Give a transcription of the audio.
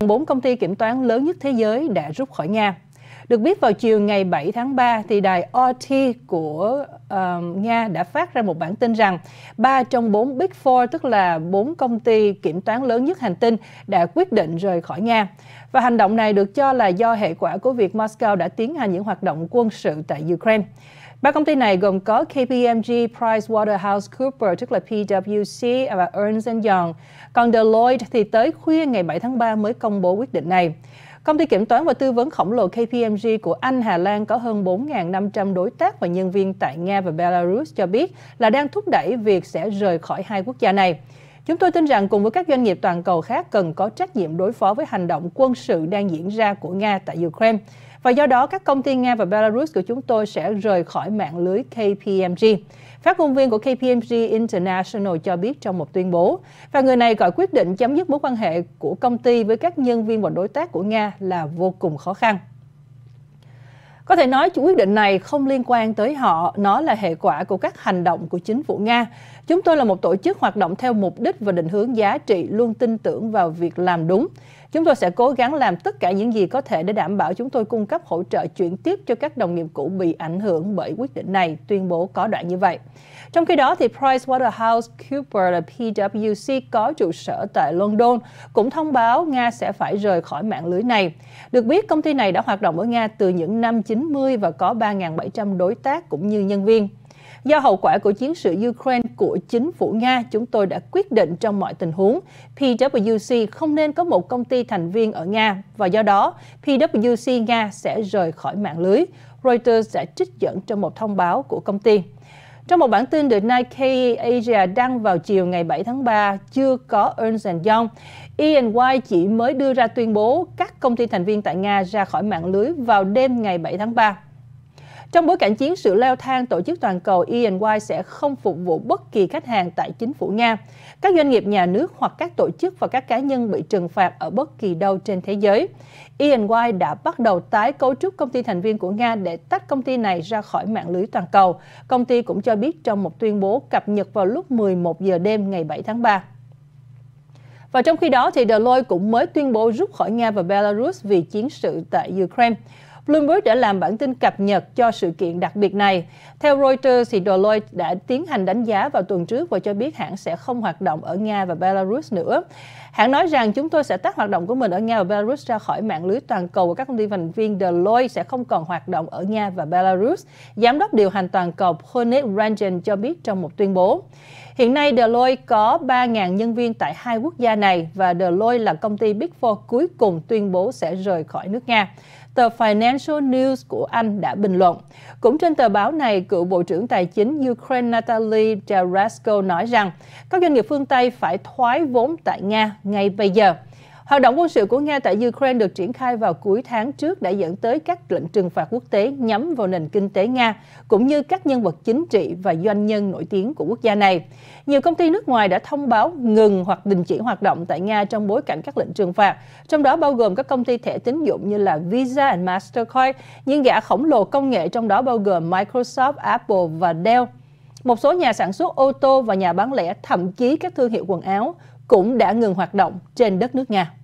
Bốn công ty kiểm toán lớn nhất thế giới đã rút khỏi Nga. Được biết vào chiều ngày 7 tháng 3 thì đài RT của uh, Nga đã phát ra một bản tin rằng ba trong bốn Big Four tức là bốn công ty kiểm toán lớn nhất hành tinh đã quyết định rời khỏi Nga. Và hành động này được cho là do hệ quả của việc Moscow đã tiến hành những hoạt động quân sự tại Ukraine. Ba công ty này gồm có KPMG, PricewaterhouseCoopers tức là PwC và Ernst Young. Còn Deloitte thì tới khuya ngày 7 tháng 3 mới công bố quyết định này. Công ty kiểm toán và tư vấn khổng lồ KPMG của Anh, Hà Lan có hơn 4.500 đối tác và nhân viên tại Nga và Belarus cho biết là đang thúc đẩy việc sẽ rời khỏi hai quốc gia này. Chúng tôi tin rằng cùng với các doanh nghiệp toàn cầu khác cần có trách nhiệm đối phó với hành động quân sự đang diễn ra của Nga tại Ukraine. Và do đó, các công ty Nga và Belarus của chúng tôi sẽ rời khỏi mạng lưới KPMG. Phát ngôn viên của KPMG International cho biết trong một tuyên bố, và người này gọi quyết định chấm dứt mối quan hệ của công ty với các nhân viên và đối tác của Nga là vô cùng khó khăn. Có thể nói chủ quyết định này không liên quan tới họ, nó là hệ quả của các hành động của chính phủ Nga. Chúng tôi là một tổ chức hoạt động theo mục đích và định hướng giá trị, luôn tin tưởng vào việc làm đúng. Chúng tôi sẽ cố gắng làm tất cả những gì có thể để đảm bảo chúng tôi cung cấp hỗ trợ chuyển tiếp cho các đồng nghiệp cũ bị ảnh hưởng bởi quyết định này, tuyên bố có đoạn như vậy. Trong khi đó, thì PricewaterhouseCoopers là PwC có trụ sở tại London cũng thông báo Nga sẽ phải rời khỏi mạng lưới này. Được biết, công ty này đã hoạt động ở Nga từ những năm 90 và có 3.700 đối tác cũng như nhân viên. Do hậu quả của chiến sự Ukraine của chính phủ Nga, chúng tôi đã quyết định trong mọi tình huống, PwC không nên có một công ty thành viên ở Nga và do đó PwC Nga sẽ rời khỏi mạng lưới. Reuters đã trích dẫn trong một thông báo của công ty. Trong một bản tin được Nike Asia đăng vào chiều ngày 7 tháng 3, chưa có Ernst Young, E&Y chỉ mới đưa ra tuyên bố các công ty thành viên tại Nga ra khỏi mạng lưới vào đêm ngày 7 tháng 3. Trong bối cảnh chiến sự leo thang, tổ chức toàn cầu E&Y sẽ không phục vụ bất kỳ khách hàng tại chính phủ Nga, các doanh nghiệp nhà nước hoặc các tổ chức và các cá nhân bị trừng phạt ở bất kỳ đâu trên thế giới. E&Y đã bắt đầu tái cấu trúc công ty thành viên của Nga để tách công ty này ra khỏi mạng lưới toàn cầu. Công ty cũng cho biết trong một tuyên bố cập nhật vào lúc 11 giờ đêm ngày 7 tháng 3. Và trong khi đó, thì Deloitte cũng mới tuyên bố rút khỏi Nga và Belarus vì chiến sự tại Ukraine. Bloomberg đã làm bản tin cập nhật cho sự kiện đặc biệt này. Theo Reuters, thì Deloitte đã tiến hành đánh giá vào tuần trước và cho biết hãng sẽ không hoạt động ở Nga và Belarus nữa. Hãng nói rằng chúng tôi sẽ tắt hoạt động của mình ở Nga và Belarus ra khỏi mạng lưới toàn cầu của các công ty thành viên Deloitte sẽ không còn hoạt động ở Nga và Belarus. Giám đốc điều hành toàn cầu Honet Ranjan cho biết trong một tuyên bố. Hiện nay, Deloitte có 3.000 nhân viên tại hai quốc gia này và Deloitte là công ty Big Four cuối cùng tuyên bố sẽ rời khỏi nước Nga tờ Financial News của Anh đã bình luận. Cũng trên tờ báo này, cựu Bộ trưởng Tài chính Ukraine Natalie Tarasko nói rằng các doanh nghiệp phương Tây phải thoái vốn tại Nga ngay bây giờ. Hoạt động quân sự của Nga tại Ukraine được triển khai vào cuối tháng trước đã dẫn tới các lệnh trừng phạt quốc tế nhắm vào nền kinh tế Nga, cũng như các nhân vật chính trị và doanh nhân nổi tiếng của quốc gia này. Nhiều công ty nước ngoài đã thông báo ngừng hoặc đình chỉ hoạt động tại Nga trong bối cảnh các lệnh trừng phạt, trong đó bao gồm các công ty thẻ tín dụng như là Visa and Mastercard, những gã khổng lồ công nghệ trong đó bao gồm Microsoft, Apple và Dell. Một số nhà sản xuất ô tô và nhà bán lẻ, thậm chí các thương hiệu quần áo, cũng đã ngừng hoạt động trên đất nước Nga.